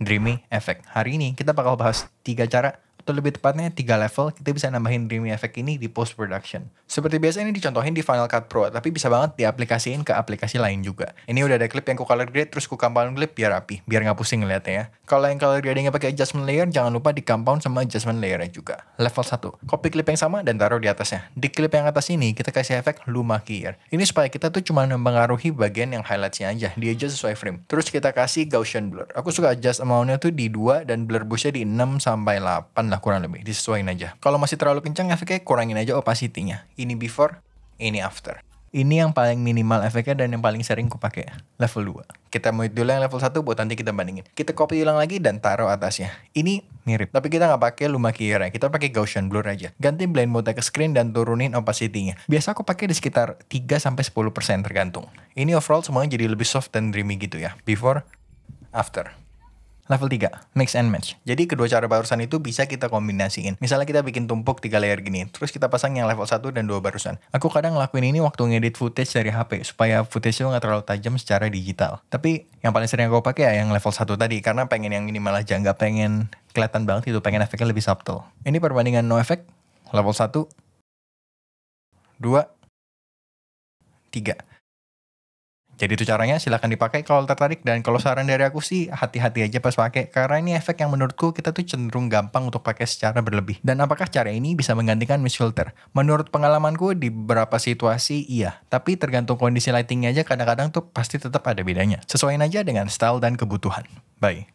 Dreamy Effect. Hari ini kita bakal bahas tiga cara atau lebih tepatnya tiga level, kita bisa nambahin Dreamy Effect ini di post production. Seperti biasa ini dicontohin di Final Cut Pro, tapi bisa banget diaplikasiin ke aplikasi lain juga. Ini udah ada klip yang ku color grade, terus ku compound clip biar rapi, biar nggak pusing ngeliatnya ya. Kalau yang color gradingnya pakai adjustment layer, jangan lupa di compound sama adjustment layernya juga. Level 1, copy klip yang sama dan taruh di atasnya. Di klip yang atas ini, kita kasih efek luma gear. Ini supaya kita tuh cuma mempengaruhi bagian yang highlightsnya aja, di adjust sesuai frame. Terus kita kasih Gaussian blur. Aku suka adjust amountnya tuh di 2 dan blur boostnya di 6 sampai 8 lah kurang lebih, disesuaikan aja. Kalau masih terlalu kencang efeknya kurangin aja opacity-nya. Ini before, ini after. Ini yang paling minimal efeknya dan yang paling sering kupakai level 2. Kita mau dulu yang level 1 buat nanti kita bandingin. Kita copy ulang lagi dan taruh atasnya. Ini mirip, tapi kita nggak pakai Lumakira, kita pakai Gaussian blur aja. Ganti blend mode ke screen dan turunin opacity-nya. Biasa aku pakai di sekitar 3 sampai 10% tergantung. Ini overall semuanya jadi lebih soft dan dreamy gitu ya. Before, after. Level 3, mix and match. Jadi kedua cara barusan itu bisa kita kombinasiin. Misalnya kita bikin tumpuk tiga layer gini, terus kita pasang yang level 1 dan 2 barusan. Aku kadang ngelakuin ini waktu ngedit footage dari HP, supaya footage nya nggak terlalu tajam secara digital. Tapi yang paling sering aku pakai ya yang level 1 tadi, karena pengen yang ini malah jangka, pengen kelihatan banget itu, pengen efeknya lebih subtle. Ini perbandingan no effect, level 1, 2, 3. Jadi itu caranya silahkan dipakai kalau tertarik dan kalau saran dari aku sih hati-hati aja pas pakai karena ini efek yang menurutku kita tuh cenderung gampang untuk pakai secara berlebih. Dan apakah cara ini bisa menggantikan mist filter? Menurut pengalamanku di beberapa situasi iya, tapi tergantung kondisi lightingnya aja kadang-kadang tuh pasti tetap ada bedanya. Sesuaiin aja dengan style dan kebutuhan. Bye.